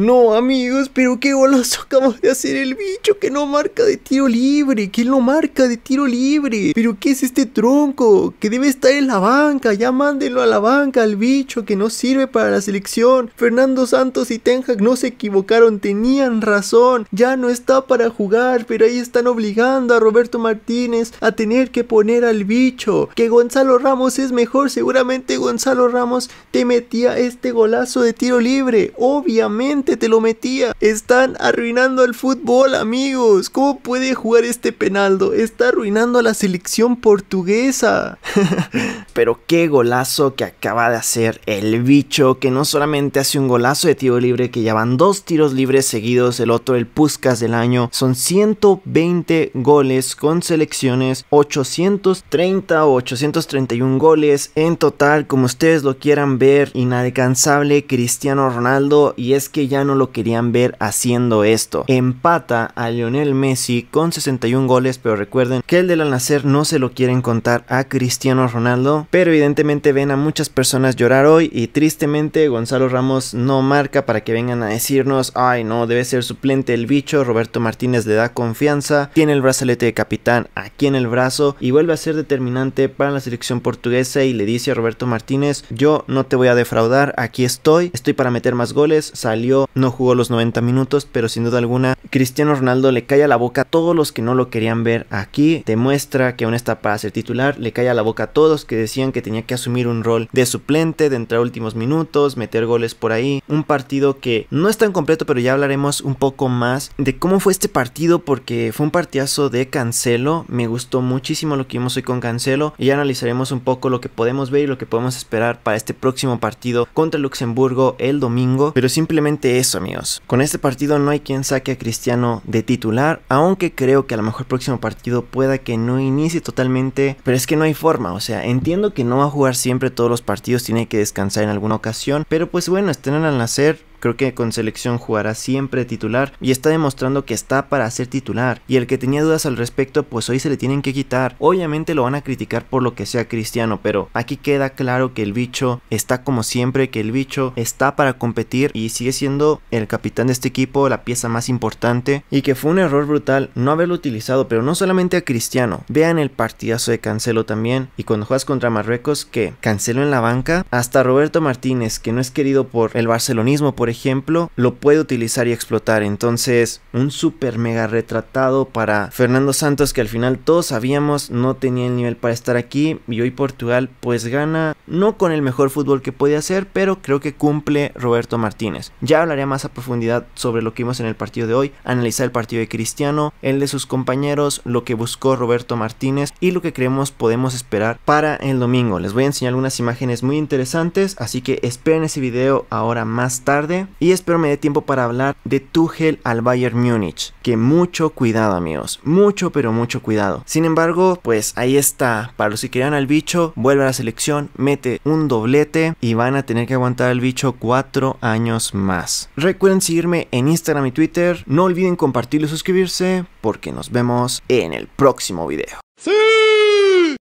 No, amigos, pero qué golazo Acabamos de hacer el bicho que no marca de tiro libre, que no marca de tiro libre. Pero qué es este tronco, que debe estar en la banca, ya mándenlo a la banca al bicho que no sirve para la selección. Fernando Santos y Ten no se equivocaron, tenían razón, ya no está para jugar, pero ahí están obligando a Roberto Martínez a tener que poner al bicho. Que Gonzalo Ramos es mejor, seguramente Gonzalo Ramos te metía este golazo de tiro libre, obviamente te lo metía. Están arruinando el fútbol, amigos. ¿Cómo puede jugar este penaldo? Está arruinando a la selección portuguesa. Pero qué golazo que acaba de hacer el bicho, que no solamente hace un golazo de tiro libre, que ya van dos tiros libres seguidos, el otro el Puskas del año. Son 120 goles con selecciones, 830 o 831 goles en total, como ustedes lo quieran ver, inalcanzable Cristiano Ronaldo. Y es que ya no lo querían ver haciendo esto. Empata a Lionel Messi con 61 goles, pero recuerden que el del al nacer no se lo quieren contar a Cristiano Ronaldo, pero evidentemente ven a muchas personas llorar hoy y tristemente Gonzalo Ramos no marca para que vengan a decirnos, ay no, debe ser suplente el bicho, Roberto Martínez le da confianza, tiene el brazalete de capitán aquí en el brazo y vuelve a ser determinante para la selección portuguesa y le dice a Roberto Martínez, yo no te voy a defraudar, aquí estoy, estoy para meter más goles, salió no jugó los 90 minutos, pero sin duda alguna Cristiano Ronaldo le a la boca a todos los que no lo querían ver aquí, demuestra que aún está para ser titular, le a la boca a todos que decían que tenía que asumir un rol de suplente, de entrar últimos minutos, meter goles por ahí, un partido que no es tan completo, pero ya hablaremos un poco más de cómo fue este partido porque fue un partidazo de Cancelo, me gustó muchísimo lo que vimos hoy con Cancelo y ya analizaremos un poco lo que podemos ver y lo que podemos esperar para este próximo partido contra Luxemburgo el domingo, pero simplemente eso, amigos. Con este partido no hay quien saque a Cristiano de titular, aunque creo que a lo mejor el próximo partido pueda que no inicie totalmente, pero es que no hay forma, o sea, entiendo que no va a jugar siempre todos los partidos, tiene que descansar en alguna ocasión, pero pues bueno, estén al nacer Creo que con selección jugará siempre titular y está demostrando que está para ser titular. Y el que tenía dudas al respecto, pues hoy se le tienen que quitar. Obviamente lo van a criticar por lo que sea cristiano, pero aquí queda claro que el bicho está como siempre, que el bicho está para competir y sigue siendo el capitán de este equipo, la pieza más importante. Y que fue un error brutal no haberlo utilizado, pero no solamente a Cristiano. Vean el partidazo de Cancelo también. Y cuando juegas contra Marruecos, que Cancelo en la banca, hasta Roberto Martínez, que no es querido por el barcelonismo, por ejemplo, lo puede utilizar y explotar. Entonces, un super mega retratado para Fernando Santos que al final todos sabíamos no tenía el nivel para estar aquí y hoy Portugal pues gana no con el mejor fútbol que puede hacer, pero creo que cumple Roberto Martínez. Ya hablaré más a profundidad sobre lo que vimos en el partido de hoy, analizar el partido de Cristiano, el de sus compañeros, lo que buscó Roberto Martínez y lo que creemos podemos esperar para el domingo. Les voy a enseñar algunas imágenes muy interesantes, así que esperen ese video ahora más tarde y espero me dé tiempo para hablar de Tuchel al Bayern Múnich, que mucho cuidado amigos, mucho pero mucho cuidado. Sin embargo, pues ahí está, para los que quieran al bicho, vuelve a la selección, mete un doblete y van a tener que aguantar al bicho cuatro años más. Recuerden seguirme en Instagram y Twitter, no olviden compartirlo y suscribirse porque nos vemos en el próximo video. ¡Sí!